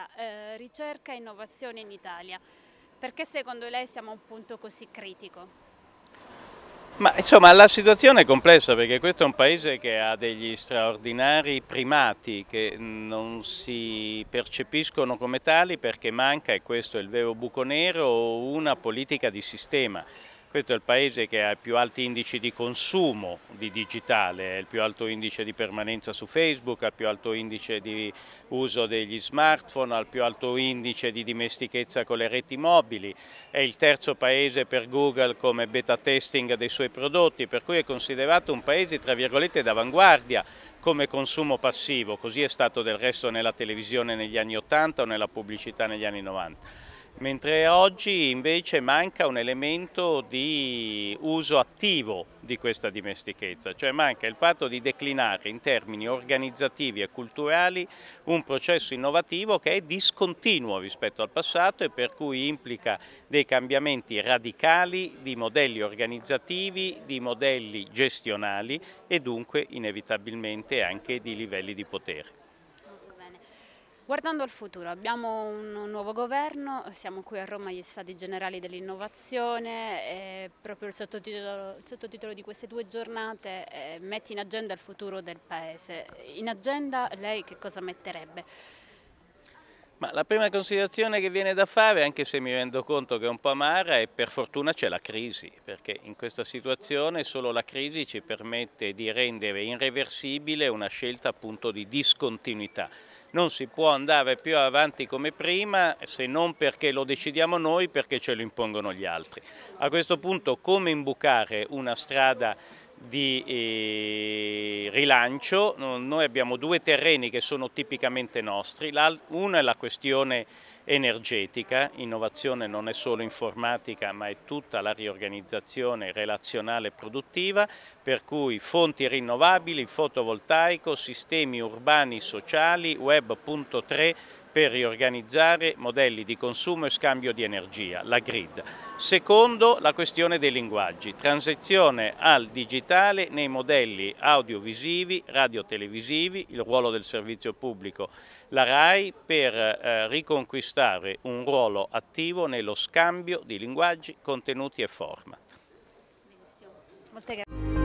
chiesa, eh, ricerca e innovazione in Italia. Perché secondo lei siamo a un punto così critico? Ma insomma la situazione è complessa perché questo è un paese che ha degli straordinari primati che non si percepiscono come tali perché manca, e questo è il vero buco nero, una politica di sistema. Questo è il paese che ha i più alti indici di consumo di digitale, il più alto indice di permanenza su Facebook, il più alto indice di uso degli smartphone, il più alto indice di dimestichezza con le reti mobili, è il terzo paese per Google come beta testing dei suoi prodotti, per cui è considerato un paese tra virgolette d'avanguardia come consumo passivo, così è stato del resto nella televisione negli anni 80 o nella pubblicità negli anni 90 mentre oggi invece manca un elemento di uso attivo di questa dimestichezza, cioè manca il fatto di declinare in termini organizzativi e culturali un processo innovativo che è discontinuo rispetto al passato e per cui implica dei cambiamenti radicali di modelli organizzativi, di modelli gestionali e dunque inevitabilmente anche di livelli di potere. Guardando al futuro, abbiamo un nuovo governo, siamo qui a Roma agli Stati Generali dell'Innovazione e proprio il sottotitolo, il sottotitolo, di queste due giornate è eh, Metti in agenda il futuro del Paese. In agenda lei che cosa metterebbe? Ma la prima considerazione che viene da fare, anche se mi rendo conto che è un po' amara, è per fortuna c'è la crisi, perché in questa situazione solo la crisi ci permette di rendere irreversibile una scelta appunto di discontinuità non si può andare più avanti come prima se non perché lo decidiamo noi, perché ce lo impongono gli altri. A questo punto come imbucare una strada di eh, rilancio. Noi abbiamo due terreni che sono tipicamente nostri, uno è la questione energetica, innovazione non è solo informatica ma è tutta la riorganizzazione relazionale e produttiva, per cui fonti rinnovabili, fotovoltaico, sistemi urbani sociali, web.3 per riorganizzare modelli di consumo e scambio di energia, la grid. Secondo, la questione dei linguaggi, transizione al digitale nei modelli audiovisivi, radiotelevisivi, il ruolo del servizio pubblico, la RAI per eh, riconquistare un ruolo attivo nello scambio di linguaggi, contenuti e format. Molte grazie.